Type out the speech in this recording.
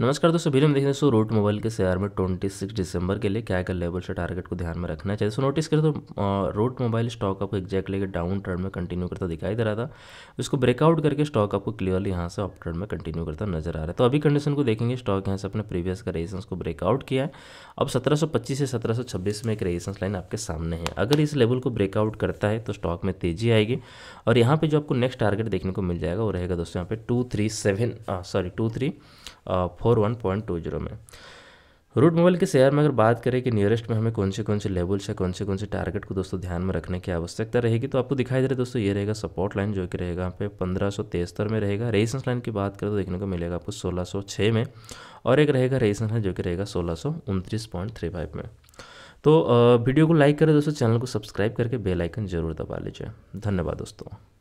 नमस्कार दोस्तों वीडियो में देखने दोस्तों रोट मोबाइल के शेयर में ट्वेंटी सिक्स दिसंबर के लिए क्या क्या लेवल से टारगेट को ध्यान में रखना चाहिए सो नोटिस करें तो रोट मोबाइल स्टॉक आपको एक्जैक्टली के डाउन ट्रेंड में कंटिन्यू करता दिखाई दे रहा था उसको ब्रेकआउट करके स्टॉक आपको क्लियरली यहाँ से अप ट्रेंड में कंटिन्यू करता नजर आ रहा है तो अभी कंडीशन को देखेंगे स्टॉक यहाँ से अपने प्रीवियस का रेजेंस को ब्रेकआउट किया है अब सत्रह से सत्रह में एक रेजिस्टेंस लाइन आपके सामने है अगर इस लेवल को ब्रेकआउट करता है तो स्टॉक में तेजी आएगी और यहाँ पर जो आपको नेक्स्ट टारगेट देखने को मिल जाएगा वो रहेगा दोस्तों यहाँ पे two sorry two four one point two zero में रूट मोबाइल के शेयर में अगर बात करें कि नियरेस्ट में हमें कौन से कौन से लेवल्स है कौन से कौन से टारगेट को दोस्तों ध्यान में रखने की आवश्यकता रहेगी तो आपको दिखाई दे रहा है दोस्तों ये रहेगा सपोर्ट लाइन जो कि रहेगा यहाँ पे पंद्रह में रहेगा रेजिस्टेंस लाइन की बात करें तो देखने को मिलेगा आपको सोलह में और एक रहेगा रेजिस्टेंस लाइन जो कि रहेगा सोलह में तो वीडियो को लाइक करें दोस्तों चैनल को सब्सक्राइब करके बेलाइकन जरूर दबा लीजिए धन्यवाद दोस्तों